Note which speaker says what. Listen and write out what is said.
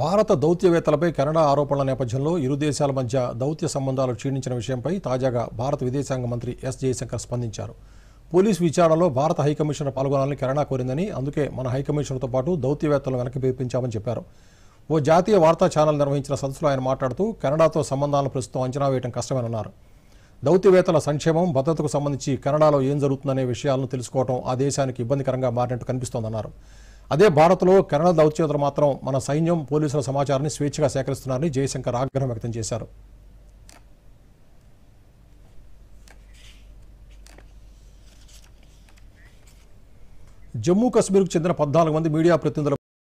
Speaker 1: భారత దౌత్యవేత్తలపై కెనడా ఆరోపణల నేపథ్యంలో ఇరు దేశాల మధ్య దౌత్య సంబంధాలు క్షీణించిన విషయంపై తాజాగా భారత విదేశాంగ మంత్రి ఎస్ జయశంకర్ స్పందించారు పోలీసు విచారణలో భారత హైకమిషనర్ పాల్గొనాలని కెనడా కోరిందని అందుకే మన హైకమిషనర్తో పాటు దౌత్యవేత్తలను వెనక్కి పిలిపించామని చెప్పారు ఓ జాతీయ వార్తా ఛానల్ నిర్వహించిన సదస్సులో ఆయన మాట్లాడుతూ కెనడాతో సంబంధాలను ప్రస్తుతం అంచనా వేయడం కష్టమేనన్నారు దౌత్యవేత్తల సంక్షేమం భద్రతకు సంబంధించి కెనడాలో ఏం జరుగుతుందనే విషయాలను తెలుసుకోవడం ఆ దేశానికి ఇబ్బందికరంగా మారినట్టు కనిపిస్తోందన్నారు అదే భారత్లో కెనడా దౌత్యోధులు మాత్రం మన సైన్యం పోలీసుల సమాచారాన్ని స్వేచ్ఛగా సేకరిస్తున్నారని జయశంకర్ ఆగ్రహం వ్యక్తం చేశారు జమ్మూ కశ్మీర్కు చెందిన పద్నాలుగు మంది మీడియా ప్రతినిధులు